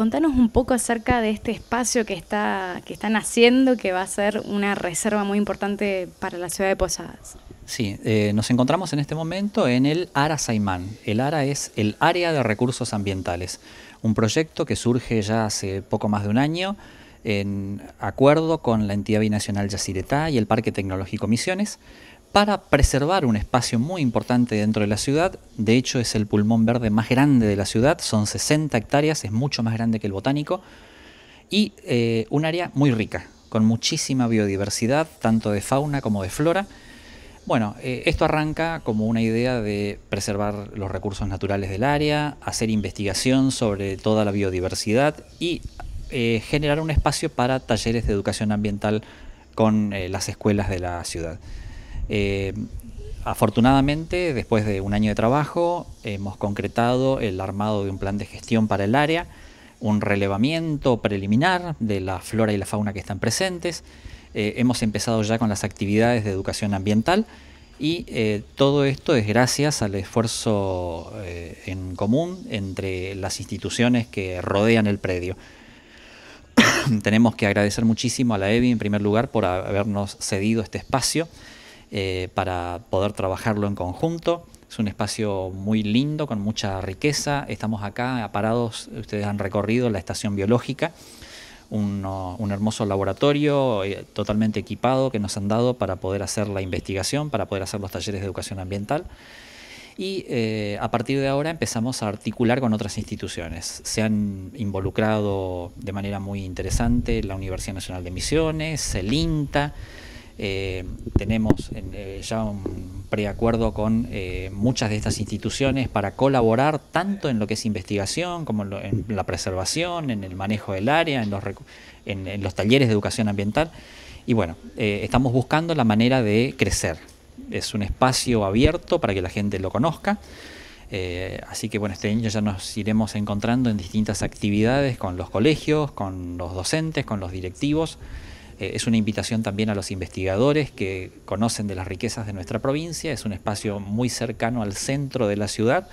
Contanos un poco acerca de este espacio que, está, que están haciendo, que va a ser una reserva muy importante para la ciudad de Posadas. Sí, eh, nos encontramos en este momento en el ARA Saimán. El ARA es el Área de Recursos Ambientales, un proyecto que surge ya hace poco más de un año en acuerdo con la entidad binacional Yaciretá y el Parque Tecnológico Misiones para preservar un espacio muy importante dentro de la ciudad. De hecho, es el pulmón verde más grande de la ciudad, son 60 hectáreas, es mucho más grande que el botánico, y eh, un área muy rica, con muchísima biodiversidad, tanto de fauna como de flora. Bueno, eh, esto arranca como una idea de preservar los recursos naturales del área, hacer investigación sobre toda la biodiversidad y eh, generar un espacio para talleres de educación ambiental con las escuelas de la ciudad. Eh, afortunadamente, después de un año de trabajo, hemos concretado el armado de un plan de gestión para el área, un relevamiento preliminar de la flora y la fauna que están presentes. Eh, hemos empezado ya con las actividades de educación ambiental y eh, todo esto es gracias al esfuerzo en común entre las instituciones que rodean el predio. Tenemos que agradecer muchísimo a la EBI en primer lugar por habernos cedido este espacio. Eh, para poder trabajarlo en conjunto. Es un espacio muy lindo, con mucha riqueza. Estamos acá aparados, ustedes han recorrido la estación biológica, un hermoso laboratorio eh, totalmente equipado que nos han dado para poder hacer la investigación, para poder hacer los talleres de educación ambiental. Y eh, a partir de ahora empezamos a articular con otras instituciones. Se han involucrado de manera muy interesante la Universidad Nacional de Misiones, el INTA, eh, tenemos eh, ya un preacuerdo con eh, muchas de estas instituciones para colaborar tanto en lo que es investigación como en, la preservación, en el manejo del área, en los, talleres de educación ambiental. Y bueno, estamos buscando la manera de crecer. Es un espacio abierto para que la gente lo conozca. así que bueno, este año ya nos iremos encontrando en distintas actividades con los colegios, con los docentes, con los directivos. Eh, es una invitación también a los investigadores que conocen de las riquezas de nuestra provincia. Es un espacio muy cercano al centro de la ciudad.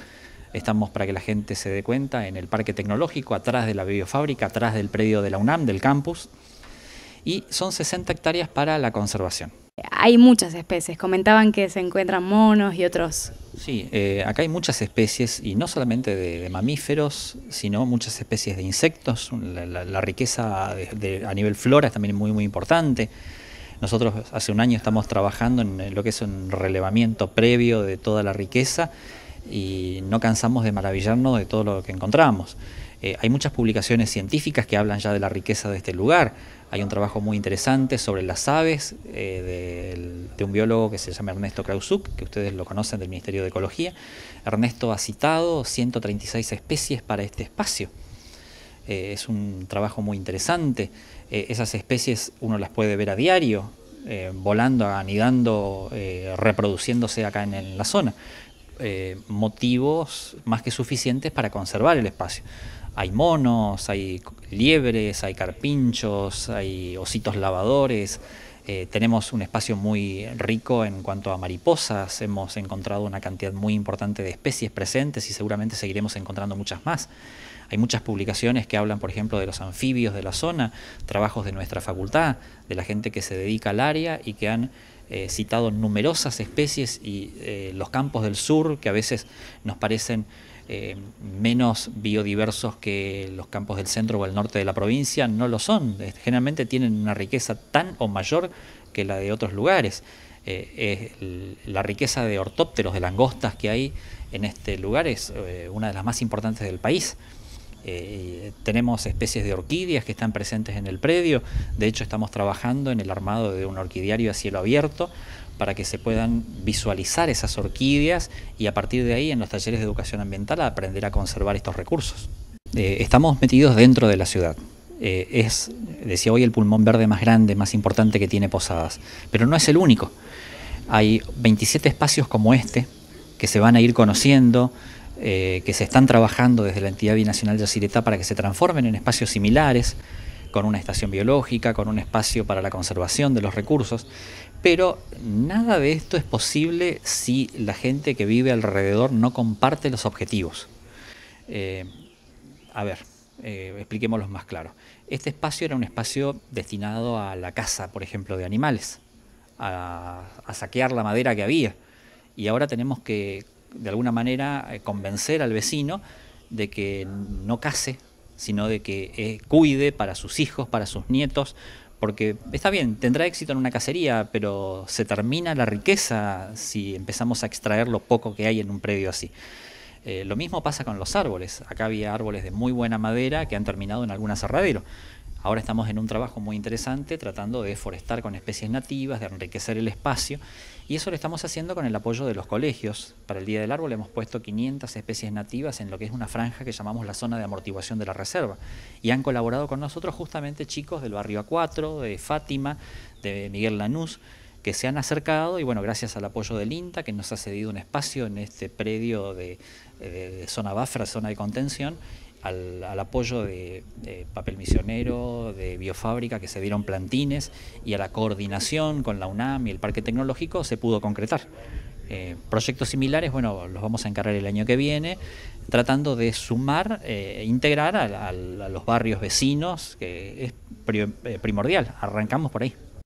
Estamos para que la gente se dé cuenta en el Parque Tecnológico, atrás de la biofábrica, atrás del predio de la UNAM, del campus. Y son 60 hectáreas para la conservación. Hay muchas especies. Comentaban que se encuentran monos y otros Sí, eh, acá hay muchas especies, y no solamente de, mamíferos, sino muchas especies de insectos. La, riqueza a nivel flora es también muy, muy importante. Nosotros hace un año estamos trabajando en eh, lo que es un relevamiento previo de toda la riqueza y no cansamos de maravillarnos de todo lo que encontramos. Eh, hay muchas publicaciones científicas que hablan ya de la riqueza de este lugar. Hay un trabajo muy interesante sobre las aves eh, de, un biólogo que se llama Ernesto Krausuk, que ustedes lo conocen del Ministerio de Ecología. Ernesto ha citado 136 especies para este espacio. Eh, es un trabajo muy interesante. esas especies uno las puede ver a diario, volando, anidando, reproduciéndose acá en la zona. Eh, motivos más que suficientes para conservar el espacio. Hay monos, hay liebres, hay carpinchos, hay ositos lavadores. Eh, tenemos un espacio muy rico en cuanto a mariposas, hemos encontrado una cantidad muy importante de especies presentes y seguramente seguiremos encontrando muchas más. Hay muchas publicaciones que hablan, por ejemplo, de los anfibios de la zona, trabajos de nuestra facultad, de la gente que se dedica al área y que han eh, citado numerosas especies y eh, los campos del sur, que a veces nos parecen eh, menos biodiversos que los campos del centro o el norte de la provincia, no lo son. Generalmente tienen una riqueza tan o mayor que la de otros lugares. Eh, la riqueza de ortópteros, de langostas que hay en este lugar es una de las más importantes del país. Eh, tenemos especies de orquídeas que están presentes en el predio. De hecho, estamos trabajando en el armado de un orquidiario a cielo abierto para que se puedan visualizar esas orquídeas y a partir de ahí en los talleres de educación ambiental aprender a conservar estos recursos. Eh, estamos metidos dentro de la ciudad. Eh, es, decía hoy, el pulmón verde más grande, más importante que tiene Posadas, pero no es el único. Hay 27 espacios como este que se van a ir conociendo, eh, que se están trabajando desde la entidad binacional de Sireta para que se transformen en espacios similares, con una estación biológica, con un espacio para la conservación de los recursos, pero nada de esto es posible si la gente que vive alrededor no comparte los objetivos. Eh, a ver, eh, expliquémoslos más claro. Este espacio era un espacio destinado a la caza, por ejemplo, de animales, a, a saquear la madera que había. Y ahora tenemos que de alguna manera eh, convencer al vecino de que no case, sino de que eh, cuide para sus hijos, para sus nietos, porque está bien, tendrá éxito en una cacería, pero se termina la riqueza si empezamos a extraer lo poco que hay en un predio así. Eh, lo mismo pasa con los árboles. Acá había árboles de muy buena madera que han terminado en algún aserradero. Ahora estamos en un trabajo muy interesante tratando de forestar con especies nativas, de enriquecer el espacio y eso lo estamos haciendo con el apoyo de los colegios. Para el Día del Árbol hemos puesto 500 especies nativas en lo que es una franja que llamamos la zona de amortiguación de la reserva y han colaborado con nosotros justamente chicos del barrio A4, de Fátima, de Miguel Lanús que se han acercado y bueno, gracias al apoyo del INTA que nos ha cedido un espacio en este predio de, de zona bafra, zona de contención al, apoyo de, Papel Misionero, de Biofábrica, que se dieron plantines, y a la coordinación con la UNAM y el Parque Tecnológico se pudo concretar. Eh, proyectos similares, bueno, los vamos a encargar el año que viene, tratando de sumar eh, e integrar a los barrios vecinos, que es eh, primordial. Arrancamos por ahí.